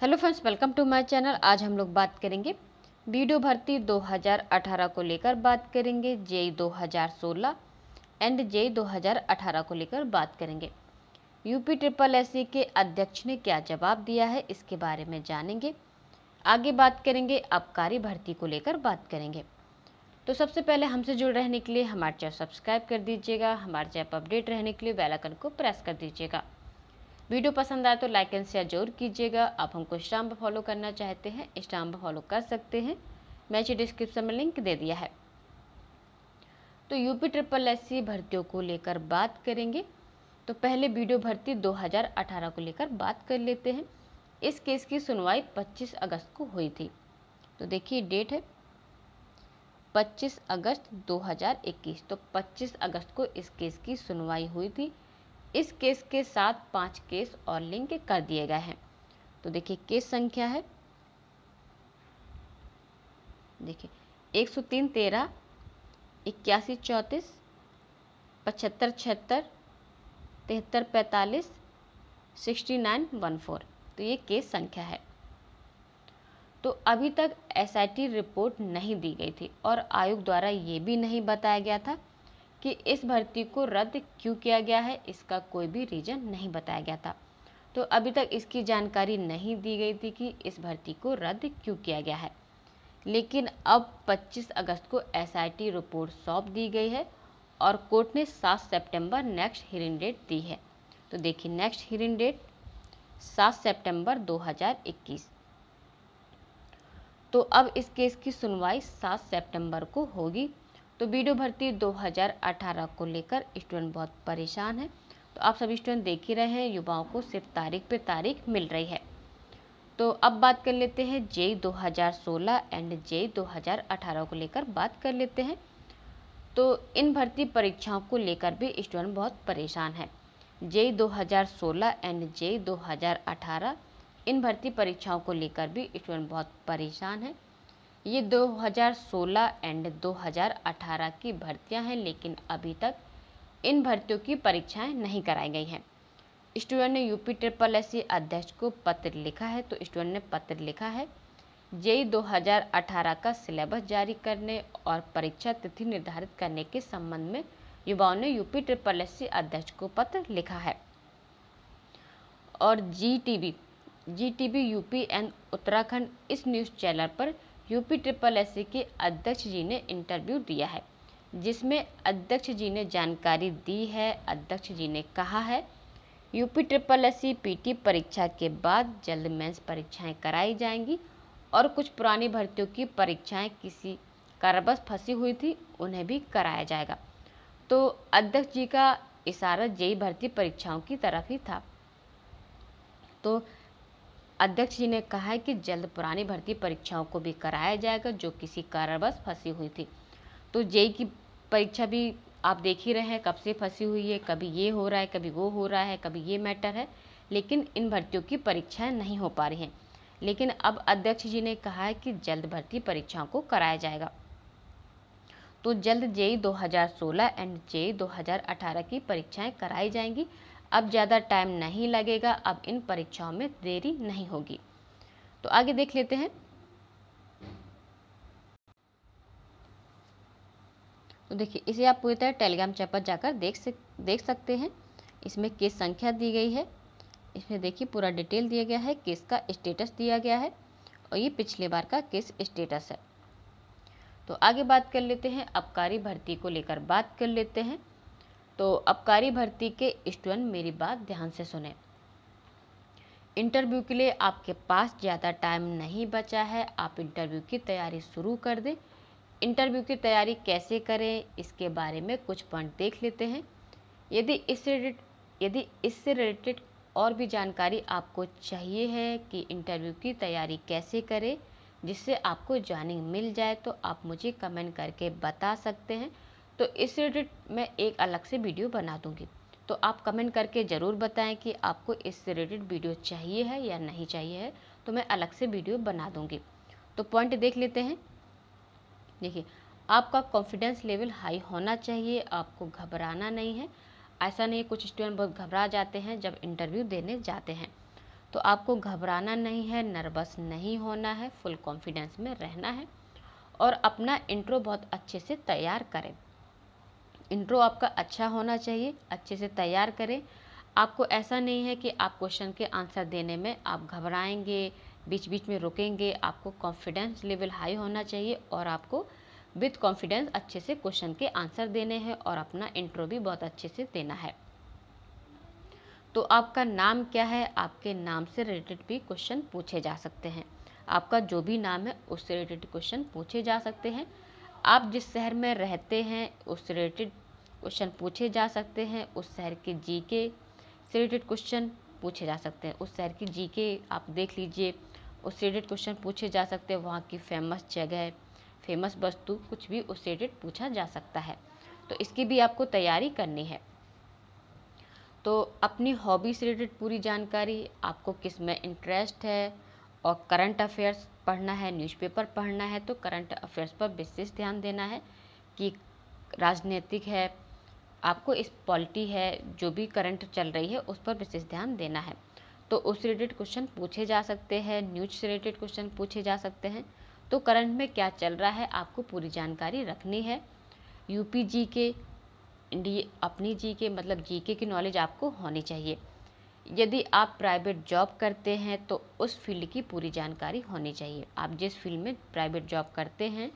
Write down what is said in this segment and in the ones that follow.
hello friends welcome to my channel आज हम लोग बात करेंगे वीडियो भर्ती 2018 को लेकर बात करेंगे जेई 2016 एंड जेई 2018 को लेकर बात करेंगे यूपी ट्रिपल एस के अध्यक्ष ने क्या जवाब दिया है इसके बारे में जानेंगे आगे बात करेंगे आबकारी भर्ती को लेकर बात करेंगे तो सबसे पहले हमसे जुड़ रहने के लिए हमारे चैनल सब्सक्राइब कर दीजिएगा हमारे चैप अपडेट रहने के लिए बेलाइकन को प्रेस कर दीजिएगा वीडियो पसंद आए तो लाइक एंड शेयर जरूर कीजिएगा आप हमको इंस्टाम पर फॉलो करना चाहते हैं इंस्टाम पर फॉलो कर सकते हैं मैं इसे डिस्क्रिप्शन में लिंक दे दिया है तो यूपी ट्रिपल एस भर्तियों को लेकर बात करेंगे तो पहले वीडियो भर्ती 2018 को लेकर बात कर लेते हैं इस केस की सुनवाई 25 अगस्त को हुई थी तो देखिए डेट है 25 अगस्त 2021 तो 25 अगस्त को इस केस की सुनवाई हुई थी इस केस के साथ पांच केस और लिंक कर दिए गए हैं तो देखिए केस संख्या है देखिए एक सौ तीन तेरह इक्यासी चौंतीस पचहत्तर छिहत्तर तिहत्तर पैंतालीस सिक्सटी नाइन वन फोर तो ये केस संख्या है तो अभी तक एसआईटी रिपोर्ट नहीं दी गई थी और आयोग द्वारा ये भी नहीं बताया गया था कि इस भर्ती को रद्द क्यों किया गया है इसका कोई भी रीज़न नहीं बताया गया था तो अभी तक इसकी जानकारी नहीं दी गई थी कि इस भर्ती को रद्द क्यों किया गया है लेकिन अब 25 अगस्त को एसआईटी रिपोर्ट सौंप दी गई है और कोर्ट ने 7 सितंबर नेक्स्ट हियरिंग डेट दी है तो देखिए नेक्स्ट हियरिंग डेट 7 सितंबर 2021 तो अब इस केस की सुनवाई 7 सितंबर को होगी तो बीडो भर्ती 2018 को लेकर स्टूडेंट बहुत परेशान है तो आप सभी स्टूडेंट देख ही रहे हैं युवाओं को सिर्फ तारीख पे तारीख मिल रही है तो अब बात कर लेते हैं जे 2016 एंड जे 2018 को लेकर बात कर लेते हैं तो इन भर्ती परीक्षाओं को लेकर भी स्टूडेंट बहुत परेशान है जे 2016 एंड जे 2018 इन भर्ती परीक्षाओं को लेकर भी स्टूडेंट बहुत परेशान है ये 2016 एंड 2018 की भर्तियां हैं लेकिन अभी तक इन भर्तियों की परीक्षाएं नहीं कराई गई हैं स्टूडेंट ने यूपी ट्रिपल एस अध्यक्ष को पत्र लिखा है तो स्टूडेंट ने पत्र लिखा है जेई 2018 का सिलेबस जारी करने और परीक्षा तिथि निर्धारित करने के संबंध में युवाओं ने यूपी ट्रिपल एस अध्यक्ष को पत्र लिखा है और G T V G T V UP and Uttarakhand इस न्यूज़ चैनल पर यूपी ट्रिपल एस के अध्यक्ष जी ने इंटरव्यू दिया है जिसमें अध्यक्ष जी ने जानकारी दी है अध्यक्ष जी ने कहा है यूपी ट्रिपल एस पीटी परीक्षा के बाद जल्द मेंस परीक्षाएं कराई जाएंगी और कुछ पुरानी भर्तियों की परीक्षाएं किसी कारबस फंसी हुई थी उन्हें भी कराया जाएगा तो अध्यक्ष जी का इशारा जेई भर्ती परीक्षाओं की तरफ ही था तो अध्यक्ष जी ने कहा है कि जल्द पुरानी भर्ती परीक्षाओं को भी कराया जाएगा जो किसी कारणवश फंसी हुई थी तो जेई की परीक्षा भी आप देख ही रहे हैं कब से फंसी हुई है कभी ये हो रहा है कभी वो हो रहा है कभी ये मैटर है लेकिन इन भर्तियों की परीक्षाएं नहीं हो पा रही हैं लेकिन अब अध्यक्ष जी ने कहा है कि जल्द भर्ती परीक्षाओं को कराया जाएगा तो जल्द जेई 2016 एंड जेई 2018 की परीक्षाएं कराई जाएंगी अब ज़्यादा टाइम नहीं लगेगा अब इन परीक्षाओं में देरी नहीं होगी तो आगे देख लेते हैं तो देखिए इसे आप पूरी तरह टेलीग्राम चैट पर जाकर देख सक देख सकते हैं इसमें केस संख्या दी गई है इसमें देखिए पूरा डिटेल दिया गया है केस का स्टेटस दिया गया है और ये पिछले बार का केस स्टेटस है तो आगे बात कर लेते हैं अबकारी भर्ती को लेकर बात कर लेते हैं तो अबकारी भर्ती के स्टूडेंट मेरी बात ध्यान से सुने इंटरव्यू के लिए आपके पास ज़्यादा टाइम नहीं बचा है आप इंटरव्यू की तैयारी शुरू कर दें इंटरव्यू की तैयारी कैसे करें इसके बारे में कुछ पॉइंट देख लेते हैं यदि इससे यदि इससे रिलेटेड और भी जानकारी आपको चाहिए है कि इंटरव्यू की तैयारी कैसे करें जिससे आपको जानिंग मिल जाए तो आप मुझे कमेंट करके बता सकते हैं तो इस रिलेटेड मैं एक अलग से वीडियो बना दूँगी तो आप कमेंट करके ज़रूर बताएं कि आपको इस रिलेटेड वीडियो चाहिए है या नहीं चाहिए है तो मैं अलग से वीडियो बना दूँगी तो पॉइंट देख लेते हैं देखिए आपका कॉन्फिडेंस लेवल हाई होना चाहिए आपको घबराना नहीं है ऐसा नहीं कुछ स्टूडेंट बहुत घबरा जाते हैं जब इंटरव्यू देने जाते हैं तो आपको घबराना नहीं है नर्वस नहीं होना है फुल कॉन्फिडेंस में रहना है और अपना इंट्रो बहुत अच्छे से तैयार करें इंट्रो आपका अच्छा होना चाहिए अच्छे से तैयार करें आपको ऐसा नहीं है कि आप क्वेश्चन के आंसर देने में आप घबराएंगे बीच बीच में रुकेंगे आपको कॉन्फिडेंस लेवल हाई होना चाहिए और आपको विथ कॉन्फिडेंस अच्छे से क्वेश्चन के आंसर देने हैं और अपना इंट्रो भी बहुत अच्छे से देना है तो आपका नाम क्या है आपके नाम से रिलेटेड भी क्वेश्चन पूछे जा सकते हैं आपका जो भी नाम है उससे रिलेटेड क्वेश्चन पूछे जा सकते हैं आप जिस शहर में रहते हैं उस रिलेटेड क्वेश्चन पूछे जा सकते हैं उस शहर के जीके से रिलेटेड क्वेश्चन पूछे जा सकते हैं उस शहर की जीके आप देख लीजिए उससे रिलेटेड क्वेश्चन पूछे जा सकते हैं वहाँ की फेमस जगह फेमस वस्तु कुछ भी उससे रिलेटेड पूछा जा सकता है तो इसकी भी आपको तैयारी करनी है तो अपनी हॉबी से रिलेटेड पूरी जानकारी आपको किस में इंटरेस्ट है और करंट अफेयर्स पढ़ना है न्यूज़पेपर पढ़ना है तो करंट अफेयर्स पर विशेष ध्यान देना है कि राजनीतिक है आपको इस पॉलिटी है जो भी करंट चल रही है उस पर विशेष ध्यान देना है तो उस रिलेटेड क्वेश्चन पूछे जा सकते हैं न्यूज से रिलेटेड क्वेश्चन पूछे जा सकते हैं तो करंट में क्या चल रहा है आपको पूरी जानकारी रखनी है यूपी जी के डी अपनी जी के मतलब जी के की नॉलेज आपको होनी चाहिए यदि आप प्राइवेट जॉब करते हैं तो उस फील्ड की पूरी जानकारी होनी चाहिए आप जिस फील्ड में प्राइवेट जॉब करते हैं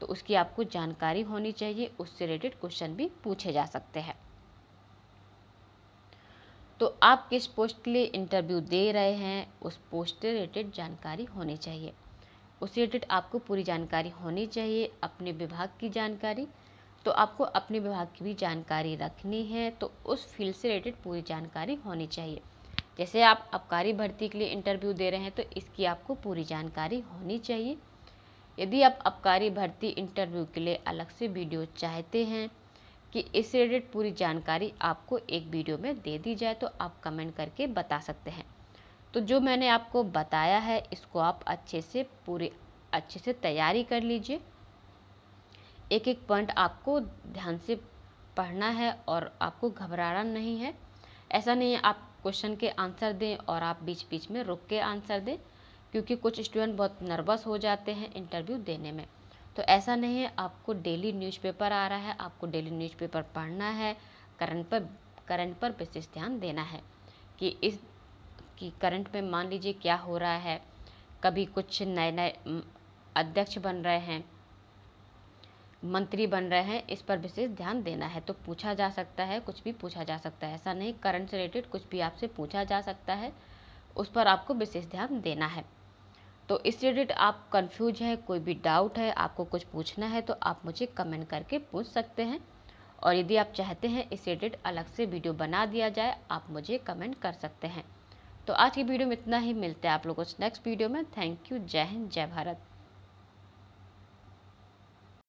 तो उसकी आपको जानकारी होनी चाहिए उससे रिलेटेड क्वेश्चन भी पूछे जा सकते हैं तो आप किस पोस्ट के लिए इंटरव्यू दे रहे हैं उस पोस्ट से रिलेटेड जानकारी होनी चाहिए उससे रिलेटेड आपको पूरी जानकारी होनी चाहिए अपने विभाग की जानकारी तो आपको अपने विभाग की भी जानकारी रखनी है तो उस फील्ड से रिलेटेड पूरी जानकारी होनी चाहिए जैसे आप अबकारी भर्ती के लिए इंटरव्यू दे रहे हैं तो इसकी आपको पूरी जानकारी होनी चाहिए यदि आप अबकारी भर्ती इंटरव्यू के लिए अलग से वीडियो चाहते हैं कि इस रिलेटेड पूरी जानकारी आपको एक वीडियो में दे दी जाए तो आप कमेंट करके बता सकते हैं तो जो मैंने आपको बताया है इसको आप अच्छे से पूरे अच्छे से तैयारी कर लीजिए एक एक पॉइंट आपको ध्यान से पढ़ना है और आपको घबराना नहीं है ऐसा नहीं है आप क्वेश्चन के आंसर दें और आप बीच बीच में रुक के आंसर दें क्योंकि कुछ स्टूडेंट बहुत नर्वस हो जाते हैं इंटरव्यू देने में तो ऐसा नहीं है आपको डेली न्यूज़पेपर आ रहा है आपको डेली न्यूज़पेपर पढ़ना है करंट पर करंट पर विशेष ध्यान देना है कि इस कि करंट में मान लीजिए क्या हो रहा है कभी कुछ नए नए अध्यक्ष बन रहे हैं मंत्री बन रहे हैं इस पर विशेष ध्यान देना है तो पूछा जा सकता है कुछ भी पूछा जा सकता है ऐसा नहीं करंट से रिलेटेड कुछ भी आपसे पूछा जा सकता है उस पर आपको विशेष ध्यान देना है तो इस रिलेटेड आप कंफ्यूज हैं कोई भी डाउट है आपको कुछ पूछना है तो आप मुझे कमेंट करके पूछ सकते हैं और यदि आप चाहते हैं इस रिलेटेड अलग से वीडियो बना दिया जाए आप मुझे कमेंट कर सकते हैं तो आज की वीडियो में इतना ही मिलता है आप लोगों को नेक्स्ट वीडियो में थैंक यू जय हिंद जय भारत